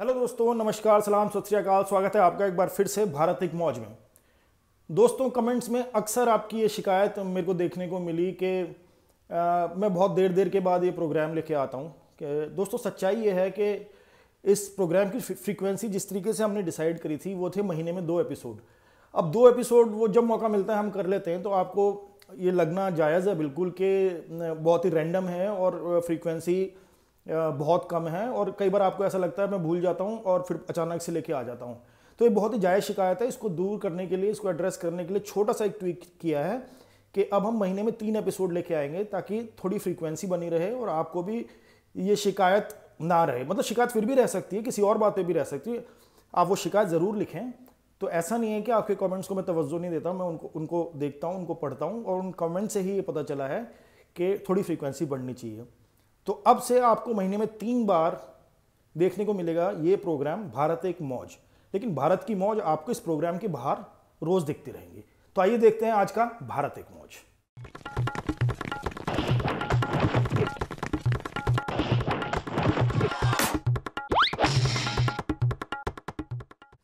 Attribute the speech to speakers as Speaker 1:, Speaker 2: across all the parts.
Speaker 1: Hello दोस्तों नमस्कार सलाम सत श्रीकाल स्वागत है आपका एक बार फिर से भारत एक मौज में दोस्तों कमेंट्स में अक्सर आपकी ये शिकायत मेरे को देखने को मिली कि मैं बहुत देर देर के बाद ये प्रोग्राम लेके आता हूँ कि दोस्तों सच्चाई ये है कि इस प्रोग्राम की फ्रीक्वेंसी जिस तरीके से हमने डिसाइड करी थी वो थे महीने में दो एपिसोड अब दो एपिसोड वो जब मौका मिलता है हम कर लेते हैं तो आपको ये लगना जायज़ है बिल्कुल कि बहुत ही रैंडम है और फ्रीक्वेंसी बहुत कम है और कई बार आपको ऐसा लगता है मैं भूल जाता हूँ और फिर अचानक से लेके आ जाता हूँ तो ये बहुत ही जायज़ शिकायत है इसको दूर करने के लिए इसको एड्रेस करने के लिए छोटा सा एक ट्वीट किया है कि अब हम महीने में तीन एपिसोड लेके आएंगे ताकि थोड़ी फ्रीक्वेंसी बनी रहे और आपको भी ये शिकायत ना रहे मतलब शिकायत फिर भी रह सकती है किसी और बातें भी रह सकती है आप वो शिकायत ज़रूर लिखें तो ऐसा नहीं है कि आपके कमेंट्स को मैं तवज्जो नहीं देता मैं उनको उनको देखता हूँ उनको पढ़ता हूँ और उन कमेंट से ही ये पता चला है कि थोड़ी फ्रीक्वेंसी बढ़नी चाहिए तो अब से आपको महीने में तीन बार देखने को मिलेगा ये प्रोग्राम भारत एक मौज लेकिन भारत की मौज आपको इस प्रोग्राम के बाहर रोज दिखती रहेंगी तो आइए देखते हैं आज का भारत एक मौज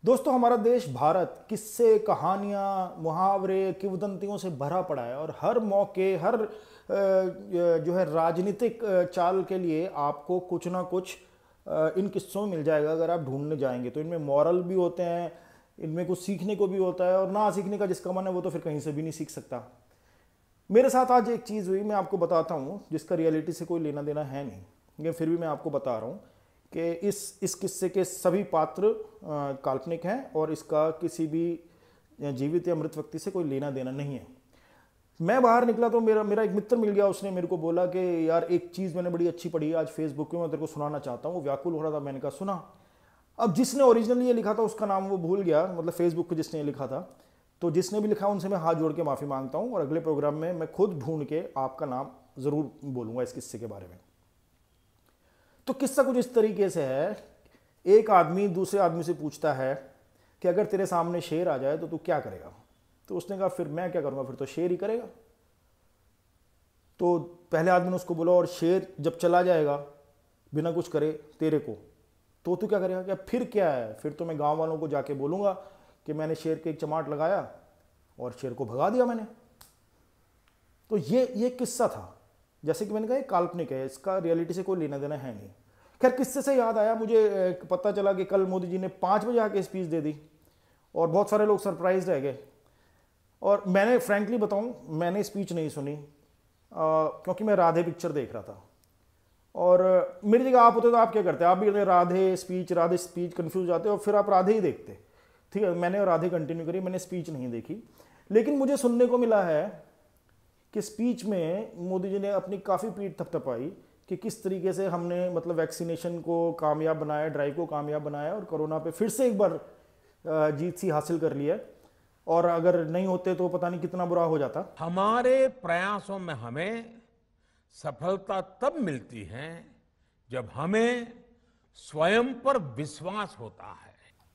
Speaker 1: दोस्तों हमारा देश भारत किस्से कहानियाँ मुहावरे किवदंतियों से भरा पड़ा है और हर मौके हर जो है राजनीतिक चाल के लिए आपको कुछ ना कुछ इन किस्सों में मिल जाएगा अगर आप ढूंढने जाएंगे तो इनमें मॉरल भी होते हैं इनमें कुछ सीखने को भी होता है और ना सीखने का जिसका मन है वो तो फिर कहीं से भी नहीं सीख सकता मेरे साथ आज एक चीज़ हुई मैं आपको बताता हूँ जिसका रियलिटी से कोई लेना देना है नहीं लेकिन फिर भी मैं आपको बता रहा हूँ कि इस इस किस्से के सभी पात्र काल्पनिक हैं और इसका किसी भी जीवित या मृत व्यक्ति से कोई लेना देना नहीं है मैं बाहर निकला तो मेरा मेरा एक मित्र मिल गया उसने मेरे को बोला कि यार एक चीज़ मैंने बड़ी अच्छी पढ़ी है आज फेसबुक पे मैं तेरे को सुनाना चाहता हूँ व्याकुल हो रहा था मैंने कहा सुना अब जिसने ओरिजिनली ये लिखा था उसका नाम वो भूल गया मतलब फेसबुक पर जिसने ये लिखा था तो जिसने भी लिखा उनसे मैं हाथ जोड़ के माफ़ी मांगता हूँ और अगले प्रोग्राम में मैं खुद ढूंढ के आपका नाम ज़रूर बोलूँगा इस किस्से के बारे में तो किस्सा कुछ इस तरीके से है एक आदमी दूसरे आदमी से पूछता है कि अगर तेरे सामने शेर आ जाए तो तू क्या करेगा तो उसने कहा फिर मैं क्या करूँगा फिर तो शेर ही करेगा तो पहले आदमी ने उसको बोला और शेर जब चला जाएगा बिना कुछ करे तेरे को तो तू क्या करेगा क्या फिर क्या है फिर तो मैं गांव वालों को जाके बोलूँगा कि मैंने शेर के एक चमाट लगाया और शेर को भगा दिया मैंने तो ये ये किस्सा था जैसे कि मैंने कहा काल्पनिक है इसका रियलिटी से कोई लेना देना है नहीं खैर किस्से से याद आया मुझे पता चला कि कल मोदी जी ने पाँच बजे आके स्पीच दे दी और बहुत सारे लोग सरप्राइज रह गए और मैंने फ्रेंकली बताऊँ मैंने स्पीच नहीं सुनी आ, क्योंकि मैं राधे पिक्चर देख रहा था और मेरी जगह आप होते तो आप क्या करते आप भी कहते Radhe speech Radhe speech confuse जाते और फिर आप राधे ही देखते ठीक है मैंने राधे कंटिन्यू करी मैंने स्पीच नहीं देखी लेकिन मुझे सुनने को मिला है कि स्पीच में मोदी जी ने अपनी काफ़ी पीठ थपथपाई कि किस तरीके से हमने मतलब वैक्सीनेशन को कामयाब बनाया ड्राइव को कामयाब बनाया और कोरोना पे फिर से एक बार जीत सी हासिल कर ली है और अगर नहीं होते तो पता नहीं कितना बुरा हो जाता हमारे प्रयासों में हमें सफलता तब मिलती है जब हमें स्वयं पर विश्वास होता है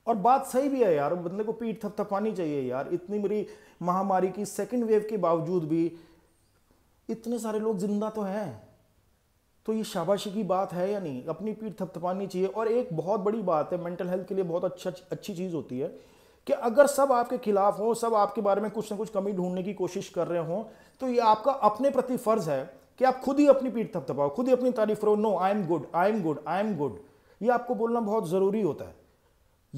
Speaker 1: और बात सही भी है यार बंदे को पीठ थपथपानी चाहिए यार इतनी बड़ी महामारी की सेकेंड वेव के बावजूद भी इतने सारे लोग जिंदा तो हैं तो ये शाबाशी की बात है या नहीं अपनी पीठ थपथपानी चाहिए और एक बहुत बड़ी बात है मेंटल हेल्थ के लिए बहुत अच्छा अच्छी चीज़ होती है कि अगर सब आपके खिलाफ हो सब आपके बारे में कुछ ना कुछ कमी ढूंढने की कोशिश कर रहे हो तो ये आपका अपने प्रति फर्ज है कि आप खुद ही अपनी पीठ थपथपाओ खुद ही अपनी तारीफ करो no I am good I am good I am good ये आपको बोलना बहुत ज़रूरी होता है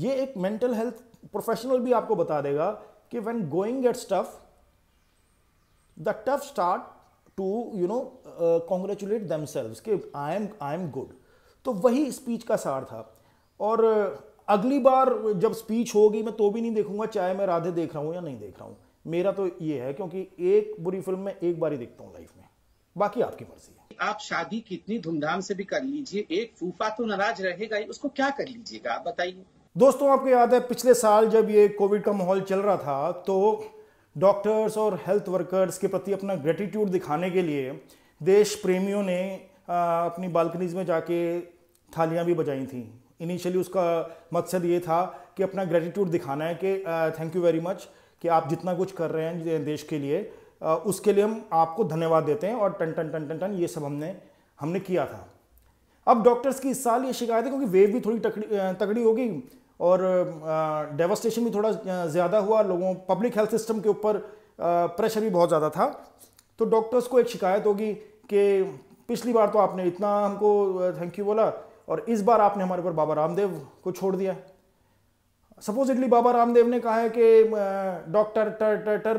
Speaker 1: ये एक मेंटल हेल्थ प्रोफेशनल भी आपको बता देगा कि when going gets tough the tough start to you know congratulate themselves कि I am I am good तो वही स्पीच का सार था और अगली बार जब स्पीच होगी मैं तो भी नहीं देखूंगा चाहे मैं राधे देख रहा हूं या नहीं देख रहा हूँ मेरा तो ये है क्योंकि एक बुरी फिल्म में एक बार ही देखता हूँ लाइफ में बाकी आपकी मर्जी है आप शादी कितनी धूमधाम से भी कर लीजिए एक फूफा तो नाराज रहेगा ही उसको क्या कर लीजिएगा आप बताइए दोस्तों आपको याद है पिछले साल जब ये कोविड का माहौल चल रहा था तो डॉक्टर्स और हेल्थ वर्कर्स के प्रति अपना ग्रेटिट्यूड दिखाने के लिए देश प्रेमियों ने अपनी बालकनीज में जाके थालियां भी बजाई थी इनिशियली उसका मकसद ये था कि अपना ग्रेटिट्यूड दिखाना है कि थैंक यू वेरी मच कि आप जितना कुछ कर रहे हैं देश के लिए आ, उसके लिए हम आपको धन्यवाद देते हैं और टन टन टन टन टन ये सब हमने हमने किया था अब डॉक्टर्स की इस साल ये शिकायत है क्योंकि वेव भी थोड़ी तकड़ी तकड़ी होगी और डेवस्टेशन भी थोड़ा ज़्यादा हुआ लोगों पब्लिक हेल्थ सिस्टम के ऊपर प्रेशर भी बहुत ज़्यादा था तो डॉक्टर्स को एक शिकायत होगी कि पिछली बार तो आपने इतना हमको थैंक यू बोला और इस बार आपने हमारे ऊपर बाबा रामदेव को छोड़ दिया सपोजिटली बाबा रामदेव ने कहा है कि डॉक्टर टर टर टर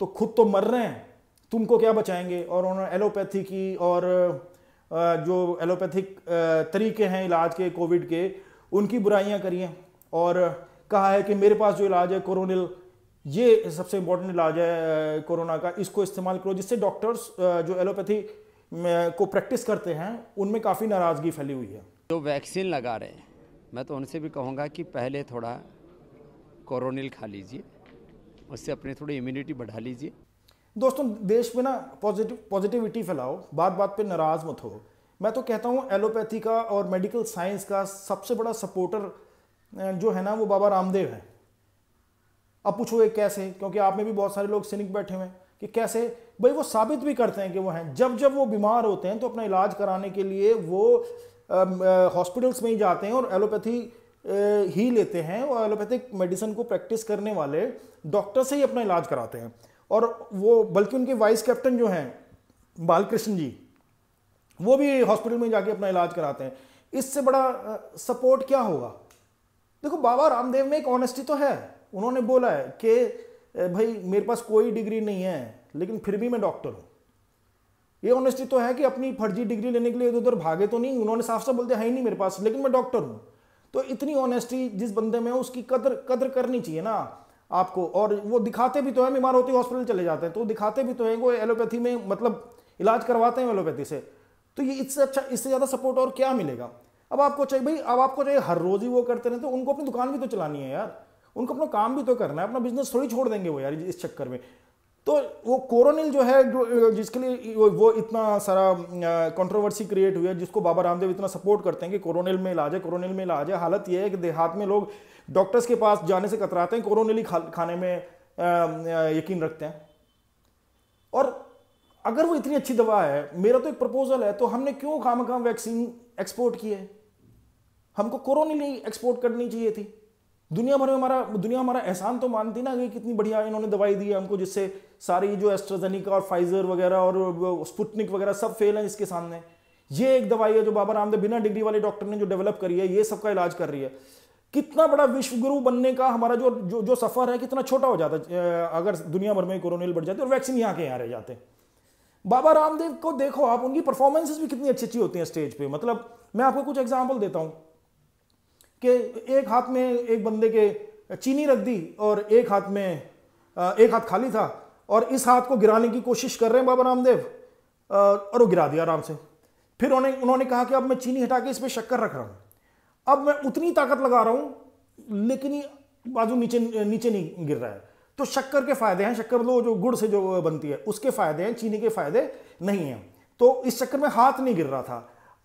Speaker 1: तो खुद तो मर रहे हैं तुमको क्या बचाएंगे और उन्होंने एलोपैथी की और जो एलोपैथिक तरीके हैं इलाज के कोविड के उनकी बुराइयां करी हैं और कहा है कि मेरे पास जो इलाज है कोरोनिल ये सबसे इम्पोर्टेंट इलाज है कोरोना का इसको इस्तेमाल करो जिससे डॉक्टर्स जो एलोपैथी को प्रैक्टिस करते हैं उनमें काफ़ी नाराज़गी फैली हुई है जो वैक्सीन लगा रहे हैं मैं तो उनसे भी कहूँगा कि पहले थोड़ा कोरोनिल खा लीजिए उससे अपनी थोड़ी इम्यूनिटी बढ़ा लीजिए दोस्तों देश में ना पॉजिटिव पॉजिटिविटी फैलाओ बात बात पे नाराज़ मत हो मैं तो कहता हूँ एलोपैथी का और मेडिकल साइंस का सबसे बड़ा सपोर्टर जो है ना वो बाबा रामदेव है अब पूछो ये कैसे क्योंकि आप में भी बहुत सारे लोग सिनिक बैठे हुए हैं कि कैसे भाई वो साबित भी करते हैं कि वो हैं जब जब वो बीमार होते हैं तो अपना इलाज कराने के लिए वो हॉस्पिटल्स में ही जाते हैं और एलोपैथी ही लेते हैं और एलोपैथिक मेडिसिन को प्रैक्टिस करने वाले डॉक्टर से ही अपना इलाज कराते हैं और वो बल्कि उनके वाइस कैप्टन जो हैं बालकृष्ण जी वो भी हॉस्पिटल में जाके अपना इलाज कराते हैं इससे बड़ा सपोर्ट क्या होगा देखो बाबा रामदेव में एक ऑनेस्टी तो है उन्होंने बोला है कि भाई मेरे पास कोई डिग्री नहीं है लेकिन फिर भी मैं डॉक्टर हूँ ये ऑनेस्टी तो है कि अपनी फर्जी डिग्री लेने के लिए इधर उधर भागे तो नहीं उन्होंने साफ साफ बोलते है ही नहीं मेरे पास लेकिन मैं डॉक्टर हूँ तो इतनी ऑनेस्टी जिस बंदे में उसकी कदर कदर करनी चाहिए ना आपको और वो दिखाते भी तो हैं बीमार होते हॉस्पिटल चले जाते हैं तो दिखाते भी तो हैं वो एलोपैथी में मतलब इलाज करवाते हैं एलोपैथी से तो ये इससे अच्छा इससे ज़्यादा सपोर्ट और क्या मिलेगा अब आपको चाहिए भाई अब आपको चाहिए हर रोज़ ही वो करते रहे तो उनको अपनी दुकान भी तो चलानी है यार उनको अपना काम भी तो करना है अपना बिजनेस थोड़ी छोड़ देंगे वो यार इस चक्कर में तो वो कोरोनिल जो है जिसके लिए वो इतना सारा कंट्रोवर्सी क्रिएट हुई है जिसको बाबा रामदेव इतना सपोर्ट करते हैं कि कोरोनिल में इलाज है कोरोनिल में इलाज है हालत ये है कि देहात में लोग डॉक्टर्स के पास जाने से कतराते हैं कोरोनिल ही खा, खाने में यकीन रखते हैं और अगर वो इतनी अच्छी दवा है मेरा तो एक प्रपोजल है तो हमने क्यों खाम खाम वैक्सीन एक्सपोर्ट की है हमको कोरोनिल ही एक्सपोर्ट करनी चाहिए थी दुनिया भर में हमारा दुनिया हमारा एहसान तो मानती ना कि कितनी बढ़िया इन्होंने दवाई दी है हमको जिससे सारी जो एस्ट्राजेनिका और फाइजर वगैरह और स्पुटनिक वगैरह सब फेल हैं इसके सामने ये एक दवाई है जो बाबा रामदेव बिना डिग्री वाले डॉक्टर ने जो डेवलप करी है ये सबका इलाज कर रही है कितना बड़ा विश्व गुरु बनने का हमारा जो जो, जो सफ़र है कितना छोटा हो जाता है अगर दुनिया भर में कोरोनिल बढ़ जाती है और वैक्सीन यहाँ के यहाँ रह जाते बाबा रामदेव को देखो आप उनकी परफॉर्मेंसेज भी कितनी अच्छी अच्छी होती हैं स्टेज पे मतलब मैं आपको कुछ एग्जाम्पल देता हूँ कि एक हाथ में एक बंदे के चीनी रख दी और एक हाथ में एक हाथ खाली था और इस हाथ को गिराने की कोशिश कर रहे हैं बाबा रामदेव और वो गिरा दिया आराम से फिर उन्होंने उन्होंने कहा कि अब मैं चीनी हटा के इस पर शक्कर रख रहा हूँ अब मैं उतनी ताकत लगा रहा हूँ लेकिन ये बाजू नीचे नीचे नहीं गिर रहा है तो शक्कर के फायदे हैं शक्कर लो मतलब जो गुड़ से जो बनती है उसके फायदे हैं चीनी के फायदे नहीं हैं तो इस चक्कर में हाथ नहीं गिर रहा था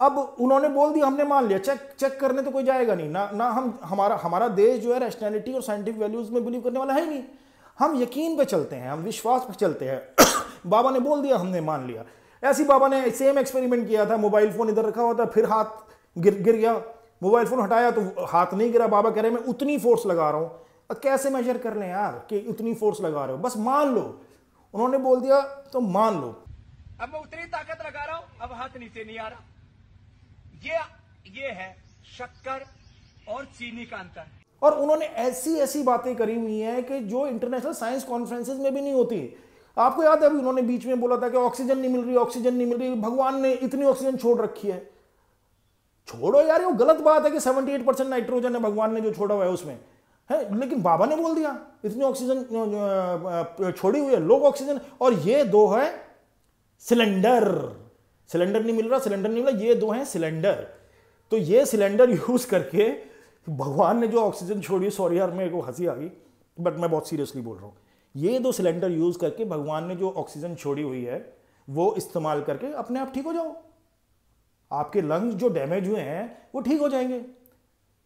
Speaker 1: अब उन्होंने बोल दिया हमने मान लिया चेक चेक करने तो कोई जाएगा नहीं ना ना हम हमारा हमारा देश जो है रैशनैलिटी और साइंटिफिक वैल्यूज में बिलीव करने वाला है ही नहीं हम यकीन पे चलते हैं हम विश्वास पे चलते हैं बाबा ने बोल दिया हमने मान लिया ऐसी बाबा ने सेम एक्सपेरिमेंट किया था मोबाइल फ़ोन इधर रखा हुआ था फिर हाथ गिर गिर गया मोबाइल फ़ोन हटाया तो हाथ नहीं गिरा बाबा कह रहे मैं उतनी फोर्स लगा रहा हूँ कैसे मेजर कर लें यार कि उतनी फोर्स लगा रहे हो बस मान लो उन्होंने बोल दिया तो मान लो अब मैं उतनी ताकत लगा रहा हूँ अब हाथ नीचे नहीं आ रहा ये ये है शक्कर और चीनी का अंतर और उन्होंने ऐसी ऐसी बातें करी हुई हैं कि जो इंटरनेशनल साइंस कॉन्फ्रेंसेज में भी नहीं होती आपको याद है अभी उन्होंने बीच में बोला था कि ऑक्सीजन नहीं मिल रही ऑक्सीजन नहीं मिल रही भगवान ने इतनी ऑक्सीजन छोड़ रखी है छोड़ो यार वो गलत बात है कि 78 परसेंट नाइट्रोजन है भगवान ने जो छोड़ा हुआ है उसमें है लेकिन बाबा ने बोल दिया इतनी ऑक्सीजन छोड़ी हुई है लोग ऑक्सीजन और ये दो है सिलेंडर सिलेंडर नहीं मिल रहा सिलेंडर नहीं मिला ये दो हैं सिलेंडर तो ये सिलेंडर यूज़ करके भगवान ने जो ऑक्सीजन छोड़ी सॉरी यार मेरे को हंसी आ गई बट मैं बहुत सीरियसली बोल रहा हूँ ये दो सिलेंडर यूज़ करके भगवान ने जो ऑक्सीजन छोड़ी हुई है वो इस्तेमाल करके अपने आप ठीक हो जाओ आपके लंग्स जो डैमेज हुए हैं वो ठीक हो जाएंगे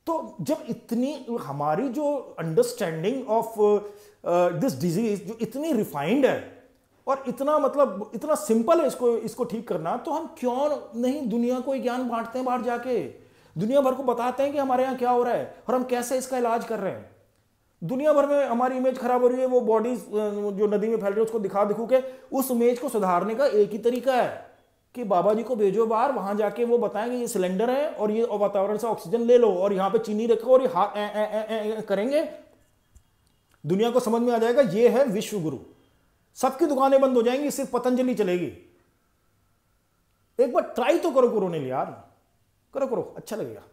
Speaker 1: तो जब इतनी हमारी जो अंडरस्टैंडिंग ऑफ दिस डिजीज जो इतनी रिफाइंड है और इतना मतलब इतना सिंपल है इसको इसको ठीक करना तो हम क्यों नहीं दुनिया को ज्ञान बांटते हैं बाहर जाके दुनिया भर को बताते हैं कि हमारे यहाँ क्या हो रहा है और हम कैसे इसका इलाज कर रहे हैं दुनिया भर में हमारी इमेज खराब हो रही है वो बॉडीज जो नदी में फैल रही है उसको दिखा दिखू के उस इमेज को सुधारने का एक ही तरीका है कि बाबा जी को भेजो बाहर वहां जाके वो बताएं कि ये सिलेंडर है और ये वातावरण से ऑक्सीजन ले लो और यहाँ पे चीनी रखो और ये हाथ करेंगे दुनिया को समझ में आ जाएगा ये है विश्व गुरु सबकी दुकानें बंद हो जाएंगी सिर्फ पतंजलि चलेगी एक बार ट्राई तो करो कोरोनिल यार करो करो अच्छा लगेगा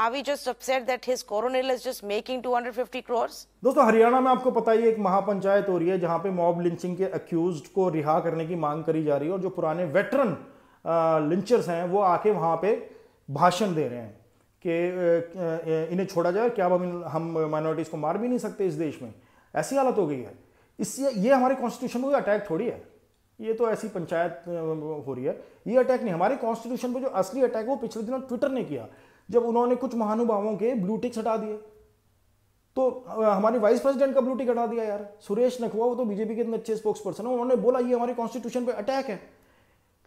Speaker 1: Are we just upset that his coronel is just making 250 crores? दोस्तों हरियाणा में आपको पता ही एक महापंचायत हो रही है जहां पे मॉब लिंचिंग के अक्यूज को रिहा करने की मांग करी जा रही है और जो पुराने वेटरन लिंचर्स हैं वो आके वहां पे भाषण दे रहे हैं कि इन्हें छोड़ा जाए क्या हम माइनॉरिटीज़ को मार भी नहीं सकते इस देश में ऐसी हालत हो गई है इससे ये हमारे कॉन्स्टिट्यूशन पर अटैक थोड़ी है ये तो ऐसी पंचायत हो रही है ये अटैक नहीं हमारे कॉन्स्टिट्यूशन पर जो असली अटैक है वो पिछले दिनों ट्विटर ने किया जब उन्होंने कुछ महानुभावों के ब्लूटिक्स हटा दिए तो हमारे वाइस प्रेसिडेंट का ब्लूटिक हटा दिया यार सुरेश नखवा वो तो बीजेपी के इतने अच्छे स्पोक्स पर्सन है उन्होंने बोला ये हमारे कॉन्स्टिट्यूशन पर अटैक है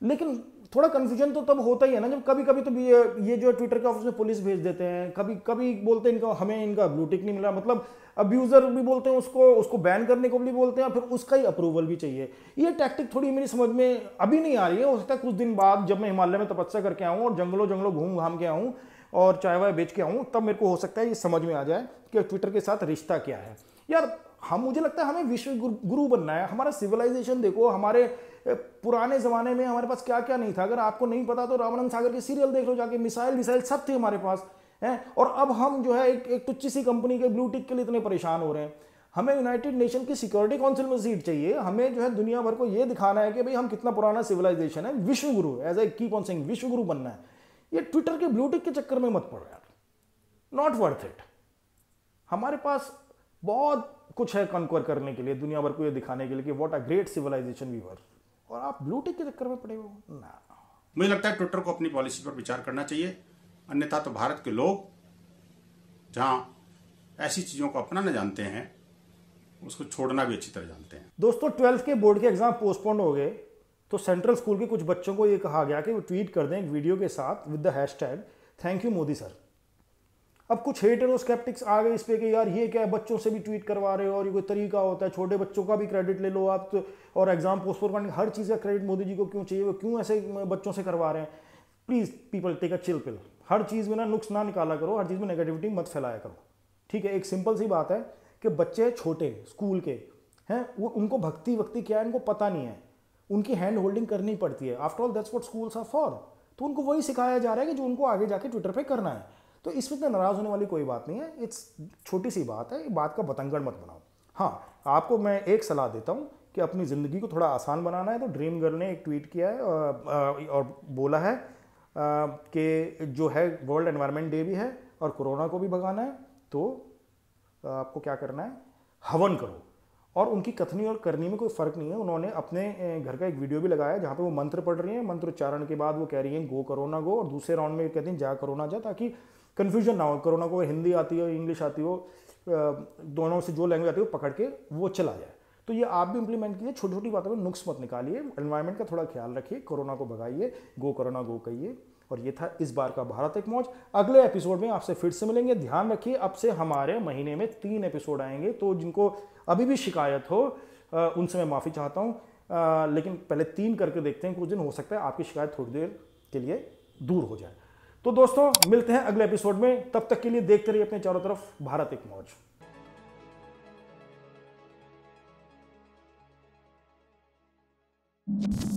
Speaker 1: लेकिन थोड़ा कन्फ्यूजन तो तब होता ही है ना जब कभी कभी तो ये ये जो ट्विटर के ऑफिस में पुलिस भेज देते हैं कभी कभी बोलते हैं इनका हमें इनका ब्लूटिक नहीं मिला मतलब अब्यूज़र भी बोलते हैं उसको उसको बैन करने को भी बोलते हैं फिर उसका ही अप्रूवल भी चाहिए ये टैक्टिक थोड़ी मेरी समझ में अभी नहीं आ रही है हो सकता है कुछ दिन बाद जब मैं हिमालय में तपस्या करके आऊँ और जंगलों जंगलों घूम घाम के आऊँ और चाय वाय बेच के आऊँ तब मेरे को हो सकता है ये समझ में आ जाए कि ट्विटर के साथ रिश्ता क्या है यार हम मुझे लगता है हमें विश्व गुरु बनना है हमारा सिविलाइजेशन देखो हमारे पुराने ज़माने में हमारे पास क्या क्या नहीं था अगर आपको नहीं पता तो रामानंद सागर के सीरियल देख लो जाके मिसाइल विसाइल सब थे हमारे पास हैं और अब हम जो है एक एक टुच्ची सी कंपनी के ब्लू टिक के लिए इतने परेशान हो रहे हैं हमें यूनाइटेड नेशन की सिक्योरिटी काउंसिल में सीट चाहिए हमें जो है दुनिया भर को ये दिखाना है कि भाई हम कितना पुराना सिविलाइजेशन है विश्व गुरु एज ए की कॉन सिंह विश्व गुरु बनना है ये ट्विटर के ब्लू टिक के चक्कर में मत पड़ो यार नॉट वर्थ इट हमारे पास बहुत कुछ है कंक्वर करने के लिए दुनिया भर को ये दिखाने के लिए कि what a great civilisation we were और आप ब्लू के चक्कर में पड़े हो ना मुझे लगता है ट्विटर को अपनी पॉलिसी पर विचार करना चाहिए अन्यथा तो भारत के लोग जहाँ ऐसी चीज़ों को अपना ना जानते हैं उसको छोड़ना भी अच्छी तरह जानते हैं दोस्तों ट्वेल्थ के बोर्ड के एग्जाम पोस्टपोन हो गए तो सेंट्रल स्कूल के कुछ बच्चों को ये कहा गया कि वो ट्वीट कर दें एक वीडियो के साथ with the hashtag thank you Modi sir अब कुछ हेटर स्केप्टिक्स आ गए इस पर कि यार ये क्या है बच्चों से भी ट्वीट करवा रहे हो और ये कोई तरीका होता है छोटे बच्चों का भी क्रेडिट ले लो आप तो, और एग्जाम पोस्टपोन करने हर चीज़ का क्रेडिट मोदी जी को क्यों चाहिए वो क्यों ऐसे बच्चों से करवा रहे हैं please people take a chill pill हर चीज़ में ना नुक्स ना निकाला करो हर चीज़ में नेगेटिविटी मत फैलाया करो ठीक है एक सिंपल सी बात है कि बच्चे छोटे स्कूल के हैं वो उनको भक्ति वक्ति क्या है उनको पता नहीं है उनकी हैंड होल्डिंग करनी पड़ती है after all that's what schools are for तो उनको वही सिखाया जा रहा है कि जो उनको आगे जाके ट्विटर पर करना है तो इसमें इतना नाराज़ होने वाली कोई बात नहीं है इट्स छोटी सी बात है बात का बतंगड़ मत बनाओ हाँ आपको मैं एक सलाह देता हूँ कि अपनी ज़िंदगी को थोड़ा आसान बनाना है तो ड्रीम गर्ल ने एक ट्वीट किया है और, और बोला है कि जो है वर्ल्ड एनवायरनमेंट डे भी है और कोरोना को भी भगाना है तो आपको क्या करना है हवन करो और उनकी कथनी और करनी में कोई फ़र्क नहीं है उन्होंने अपने घर का एक वीडियो भी लगाया जहाँ पे वो मंत्र पढ़ रही हैं उच्चारण के बाद वो कह रही हैं गो करो ना गो और दूसरे राउंड में कहती हैं जा करो ना जा ताकि कन्फ्यूजन ना हो कोरोना को हिंदी आती हो इंग्लिश आती हो दोनों से जो लैंग्वेज आती हो पकड़ के वो चला जाए तो ये आप भी इंप्लीमेंट कीजिए छोटी छोटी बातों में नुक्स मत निकालिए एनवायरमेंट का थोड़ा ख्याल रखिए कोरोना को भगाइए गो कोरोना गो कहिए और ये था इस बार का भारत एक मौज अगले एपिसोड में आपसे फिर से मिलेंगे ध्यान रखिए अब से हमारे महीने में तीन एपिसोड आएंगे तो जिनको अभी भी शिकायत हो उनसे मैं माफ़ी चाहता हूँ लेकिन पहले तीन करके देखते हैं कुछ दिन हो सकता है आपकी शिकायत थोड़ी देर के लिए दूर हो जाए तो दोस्तों मिलते हैं अगले एपिसोड में तब तक के लिए देखते रहिए अपने चारों तरफ भारत एक मौज you